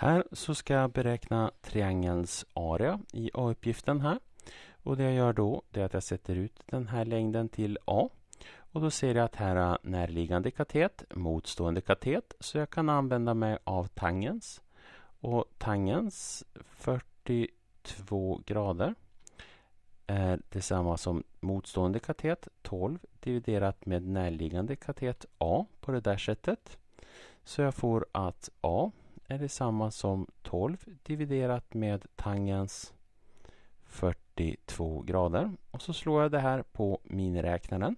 Här så ska jag beräkna triangelns area i A-uppgiften här. Och det jag gör då är att jag sätter ut den här längden till A. Och då ser jag att här är närliggande katet, motstående katet, så jag kan använda mig av tangens. Och tangens 42 grader är detsamma som motstående katet 12 dividerat med närliggande katet A på det där sättet. Så jag får att A är detsamma som 12 dividerat med tangens 42 grader. Och så slår jag det här på miniräknaren.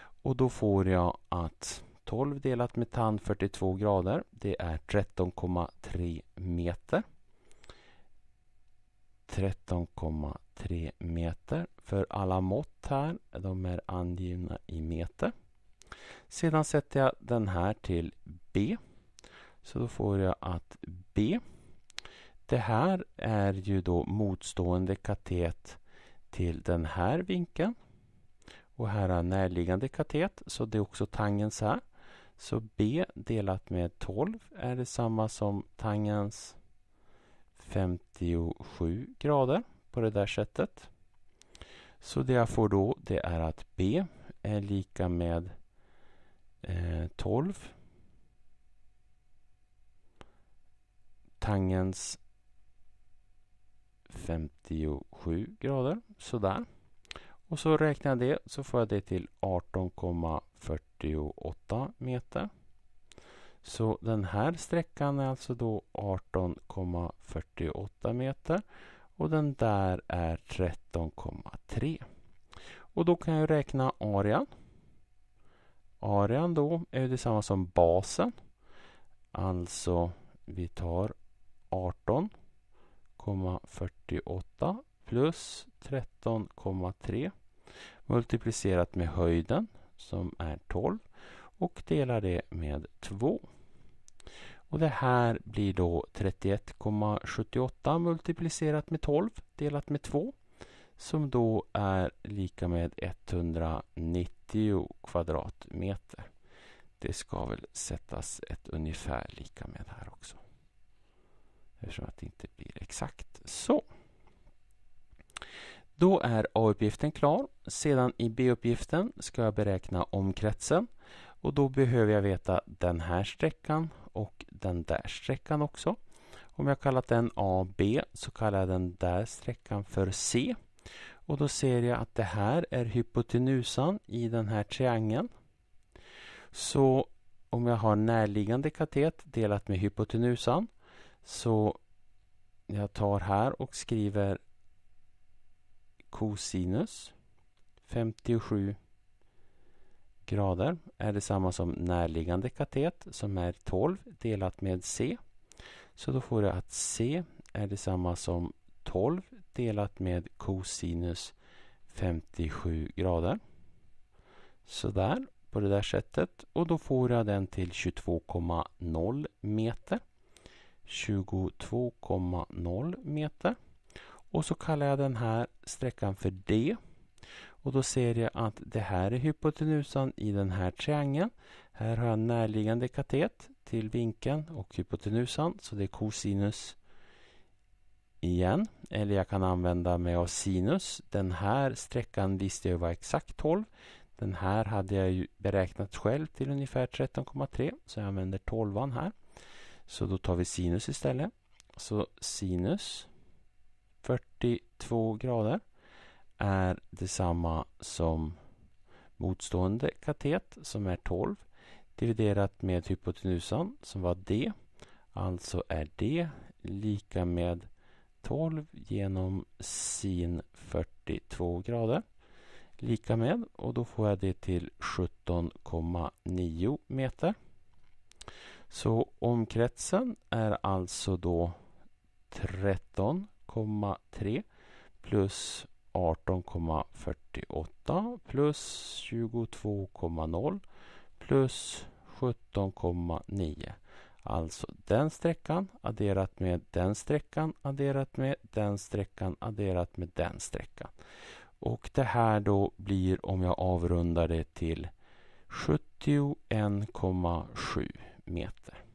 Och då får jag att 12 delat med tan 42 grader, det är 13,3 meter. 13,3 meter. För alla mått här, de är angivna i meter. Sedan sätter jag den här till B. Så då får jag att B. Det här är ju då motstående katet till den här vinkeln. Och här är närliggande katet, så det är också tangens här. Så B delat med 12 är detsamma som tangens 57 grader på det där sättet. Så det jag får då det är att B är lika med eh, 12 tangens 57 grader, sådär. Och så räknar jag det så får jag det till 18,48 meter. Så den här sträckan är alltså då 18,48 meter och den där är 13,3. Och då kan jag räkna arean. Arean då är detsamma som basen. Alltså vi tar 18,48 plus 13,3 multiplicerat med höjden som är 12 och delar det med 2. Och det här blir då 31,78 multiplicerat med 12 delat med 2 som då är lika med 190 kvadratmeter. Det ska väl sättas ett ungefär lika med här också eftersom att det inte blir exakt så. Då är A-uppgiften klar. Sedan i B-uppgiften ska jag beräkna omkretsen. Och då behöver jag veta den här sträckan och den där sträckan också. Om jag kallat den AB så kallar jag den där sträckan för C. Och då ser jag att det här är hypotenusan i den här triangeln. Så om jag har närliggande katet delat med hypotenusan så jag tar här och skriver kosinus 57 grader är detsamma som närliggande katet som är 12 delat med C. Så då får jag att C är detsamma som 12 delat med kosinus 57 grader. Sådär, på det där sättet. Och då får jag den till 22,0 meter. 22,0 meter. Och så kallar jag den här sträckan för D. Och då ser jag att det här är hypotenusan i den här triangeln. Här har jag närliggande katet till vinkeln och hypotenusan, så det är kosinus igen. Eller jag kan använda mig av sinus. Den här sträckan visste jag var exakt 12. Den här hade jag beräknat själv till ungefär 13,3 så jag använder 12 här. Så då tar vi sinus istället. Så sinus 42 grader är detsamma som motstående katet som är 12 dividerat med hypotenusan som var D. Alltså är D lika med 12 genom sin 42 grader lika med och då får jag det till 17,9 meter. Så omkretsen är alltså då 13,3 plus 18,48 plus 22,0 plus 17,9. Alltså den sträckan adderat med den sträckan adderat med den sträckan adderat med den sträckan. Och det här då blir om jag avrundar det till 71,7 meter.